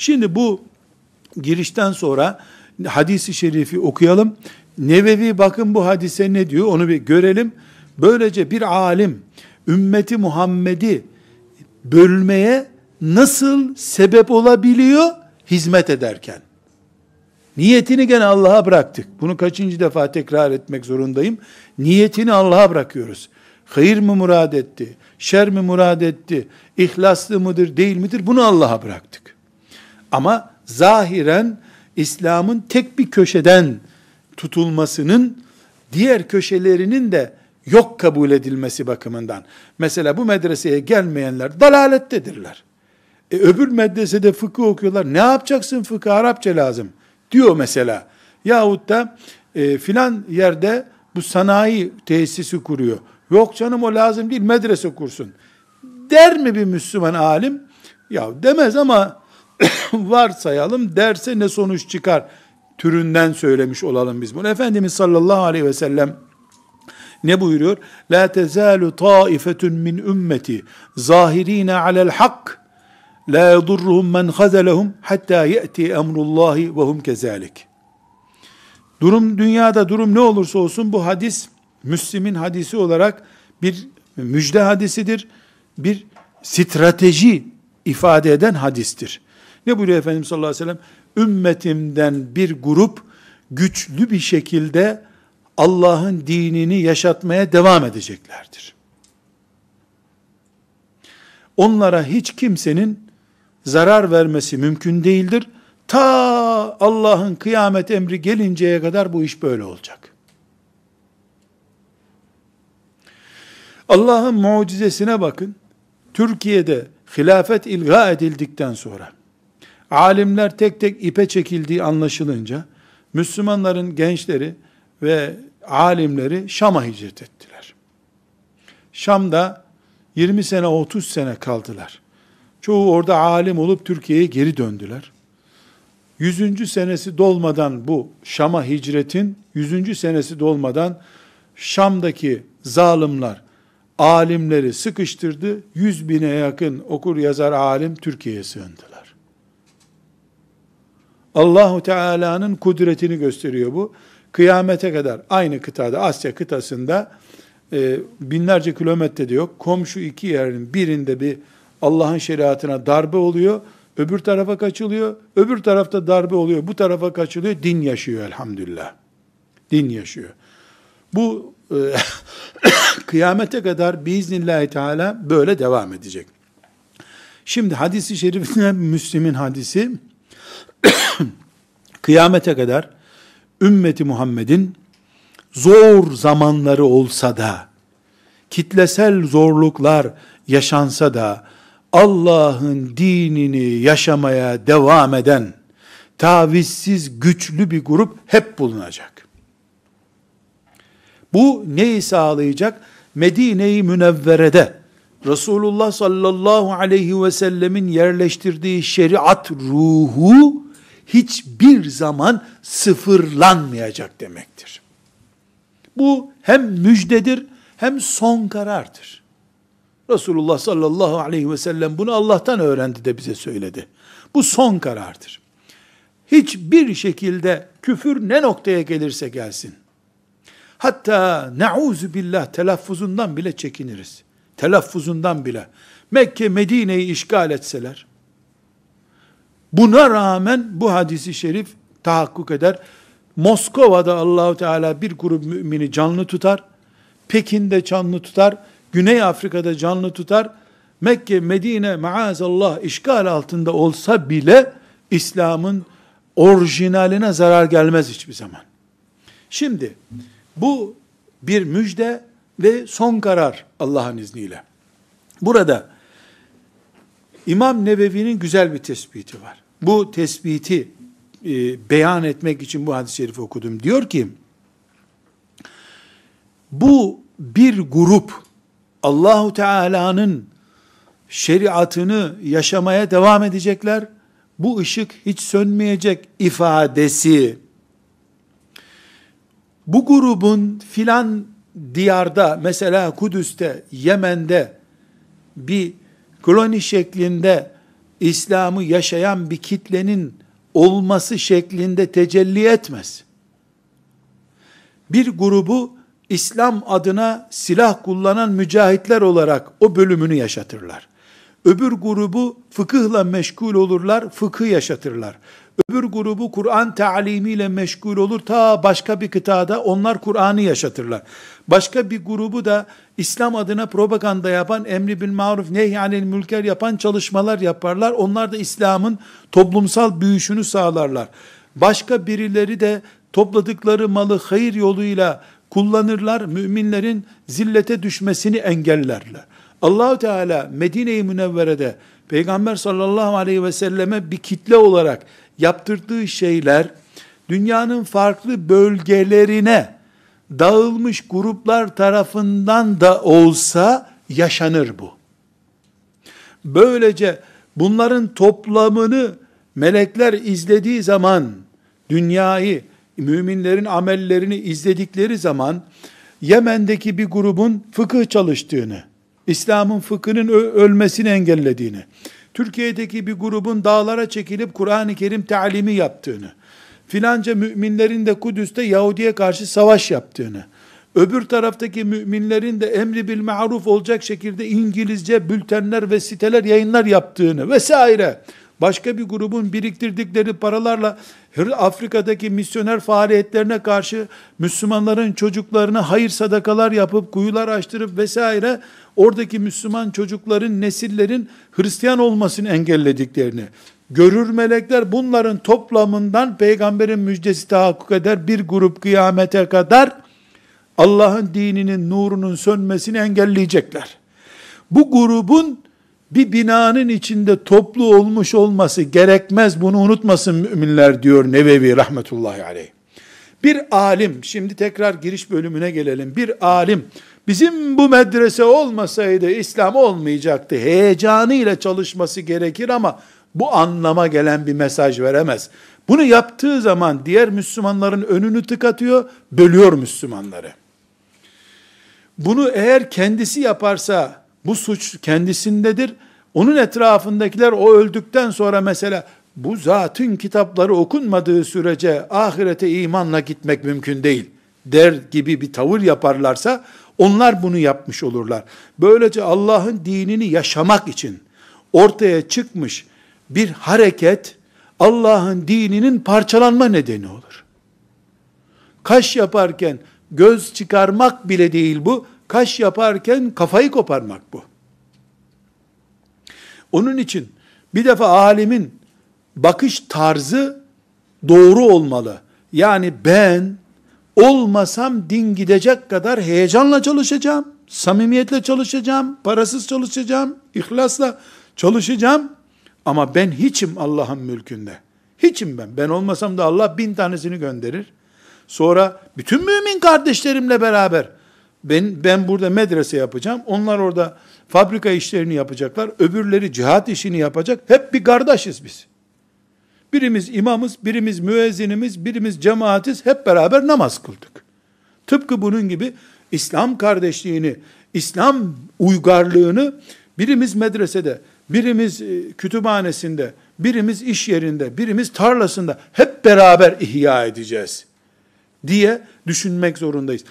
Şimdi bu girişten sonra hadisi şerifi okuyalım. Nevevi bakın bu hadise ne diyor onu bir görelim. Böylece bir alim ümmeti Muhammed'i bölmeye nasıl sebep olabiliyor hizmet ederken? Niyetini gene Allah'a bıraktık. Bunu kaçıncı defa tekrar etmek zorundayım. Niyetini Allah'a bırakıyoruz. Hayır mı murad etti? Şer mi murad etti? İhlaslı mıdır, değil midir? Bunu Allah'a bıraktık. Ama zahiren İslam'ın tek bir köşeden tutulmasının diğer köşelerinin de yok kabul edilmesi bakımından. Mesela bu medreseye gelmeyenler dalalettedirler. E, öbür medresede fıkıh okuyorlar. Ne yapacaksın fıkıh? Arapça lazım. Diyor mesela. Yahut da e, filan yerde bu sanayi tesisi kuruyor. Yok canım o lazım değil medrese kursun. Der mi bir Müslüman alim? Ya demez ama varsayalım derse ne sonuç çıkar türünden söylemiş olalım biz bunu. Efendimiz sallallahu aleyhi ve sellem ne buyuruyor? La tezalu taifetun min ümmeti zahirine alel hak la yedurruhum men hazelehum hatta ye'ti emrullahi ve hum kezalik. Durum dünyada durum ne olursa olsun bu hadis Müslim'in hadisi olarak bir müjde hadisidir. Bir strateji ifade eden hadistir. Ne buyuruyor Efendimiz sallallahu aleyhi ve sellem? Ümmetimden bir grup güçlü bir şekilde Allah'ın dinini yaşatmaya devam edeceklerdir. Onlara hiç kimsenin zarar vermesi mümkün değildir. Ta Allah'ın kıyamet emri gelinceye kadar bu iş böyle olacak. Allah'ın mucizesine bakın. Türkiye'de hilafet ilga edildikten sonra alimler tek tek ipe çekildiği anlaşılınca Müslümanların gençleri ve alimleri Şam'a hicret ettiler. Şam'da 20 sene 30 sene kaldılar. Çoğu orada alim olup Türkiye'ye geri döndüler. Yüzüncü senesi dolmadan bu Şam'a hicretin yüzüncü senesi dolmadan Şam'daki zalimler alimleri sıkıştırdı. Yüz bine yakın okur yazar alim Türkiye'ye sığındı. Allahu Teala'nın kudretini gösteriyor bu. Kıyamete kadar aynı kıtada Asya kıtasında e, binlerce kilometrede yok. Komşu iki yerin birinde bir Allah'ın şeriatına darbe oluyor. Öbür tarafa kaçılıyor. Öbür tarafta darbe oluyor. Bu tarafa kaçılıyor. Din yaşıyor elhamdülillah. Din yaşıyor. Bu e, kıyamete kadar biiznillahü teala böyle devam edecek. Şimdi hadisi şerifine Müslim'in hadisi kıyamete kadar ümmeti Muhammed'in zor zamanları olsa da, kitlesel zorluklar yaşansa da, Allah'ın dinini yaşamaya devam eden, tavizsiz güçlü bir grup hep bulunacak. Bu neyi sağlayacak? Medine-i Münevvere'de Resulullah sallallahu aleyhi ve sellemin yerleştirdiği şeriat ruhu hiçbir zaman sıfırlanmayacak demektir. Bu hem müjdedir hem son karardır. Resulullah sallallahu aleyhi ve sellem bunu Allah'tan öğrendi de bize söyledi. Bu son karardır. Hiçbir şekilde küfür ne noktaya gelirse gelsin. Hatta nauzu billah telaffuzundan bile çekiniriz telaffuzundan bile Mekke Medine'yi işgal etseler buna rağmen bu hadisi şerif tahakkuk eder. Moskova'da Allahu Teala bir grup mümini canlı tutar. Pekin'de canlı tutar. Güney Afrika'da canlı tutar. Mekke, Medine maazallah işgal altında olsa bile İslam'ın orijinaline zarar gelmez hiçbir zaman. Şimdi bu bir müjde ve son karar Allah'ın izniyle. Burada İmam Nebevi'nin güzel bir tespiti var. Bu tespiti e, beyan etmek için bu hadis-i şerifi okudum. Diyor ki, bu bir grup Allahu Teala'nın şeriatını yaşamaya devam edecekler. Bu ışık hiç sönmeyecek ifadesi. Bu grubun filan diyarda mesela Kudüs'te, Yemen'de bir koloni şeklinde İslam'ı yaşayan bir kitlenin olması şeklinde tecelli etmez. Bir grubu İslam adına silah kullanan mücahitler olarak o bölümünü yaşatırlar. Öbür grubu fıkıhla meşgul olurlar, fıkı yaşatırlar. Öbür grubu Kur'an talimiyle meşgul olur. Ta başka bir kıtada onlar Kur'an'ı yaşatırlar. Başka bir grubu da İslam adına propaganda yapan, emri bil maruf, nehyanil mülker yapan çalışmalar yaparlar. Onlar da İslam'ın toplumsal büyüşünü sağlarlar. Başka birileri de topladıkları malı hayır yoluyla kullanırlar, müminlerin zillete düşmesini engellerler. Allahu Teala Medine-i Münevvere'de Peygamber sallallahu aleyhi ve selleme bir kitle olarak yaptırdığı şeyler dünyanın farklı bölgelerine dağılmış gruplar tarafından da olsa yaşanır bu. Böylece bunların toplamını melekler izlediği zaman dünyayı, müminlerin amellerini izledikleri zaman Yemen'deki bir grubun fıkıh çalıştığını, İslam'ın fıkhının ölmesini engellediğini, Türkiye'deki bir grubun dağlara çekilip Kur'an-ı Kerim talimi yaptığını, filanca müminlerin de Kudüs'te Yahudi'ye karşı savaş yaptığını, öbür taraftaki müminlerin de emri bil maruf olacak şekilde İngilizce bültenler ve siteler yayınlar yaptığını vesaire başka bir grubun biriktirdikleri paralarla Afrika'daki misyoner faaliyetlerine karşı Müslümanların çocuklarına hayır sadakalar yapıp kuyular açtırıp vesaire oradaki Müslüman çocukların, nesillerin Hristiyan olmasını engellediklerini, görür melekler bunların toplamından peygamberin müjdesi tahakkuk eder bir grup kıyamete kadar Allah'ın dininin nurunun sönmesini engelleyecekler. Bu grubun bir binanın içinde toplu olmuş olması gerekmez bunu unutmasın müminler diyor Nevevi rahmetullahi aleyh. Bir alim, şimdi tekrar giriş bölümüne gelelim. Bir alim, bizim bu medrese olmasaydı İslam olmayacaktı. Heyecanıyla çalışması gerekir ama bu anlama gelen bir mesaj veremez. Bunu yaptığı zaman diğer Müslümanların önünü tıkatıyor, bölüyor Müslümanları. Bunu eğer kendisi yaparsa bu suç kendisindedir. Onun etrafındakiler o öldükten sonra mesela bu zatın kitapları okunmadığı sürece ahirete imanla gitmek mümkün değil der gibi bir tavır yaparlarsa onlar bunu yapmış olurlar. Böylece Allah'ın dinini yaşamak için ortaya çıkmış bir hareket Allah'ın dininin parçalanma nedeni olur. Kaş yaparken göz çıkarmak bile değil bu, kaş yaparken kafayı koparmak bu. Onun için bir defa alimin bakış tarzı doğru olmalı. Yani ben olmasam din gidecek kadar heyecanla çalışacağım, samimiyetle çalışacağım, parasız çalışacağım, ihlasla çalışacağım. Ama ben hiçim Allah'ın mülkünde. Hiçim ben. Ben olmasam da Allah bin tanesini gönderir. Sonra bütün mümin kardeşlerimle beraber ben, ben burada medrese yapacağım. Onlar orada fabrika işlerini yapacaklar. Öbürleri cihat işini yapacak. Hep bir kardeşiz biz. Birimiz imamız, birimiz müezzinimiz, birimiz cemaatiz. Hep beraber namaz kıldık. Tıpkı bunun gibi İslam kardeşliğini, İslam uygarlığını birimiz medresede, birimiz e, kütüphanesinde, birimiz iş yerinde, birimiz tarlasında hep beraber ihya edeceğiz diye düşünmek zorundayız.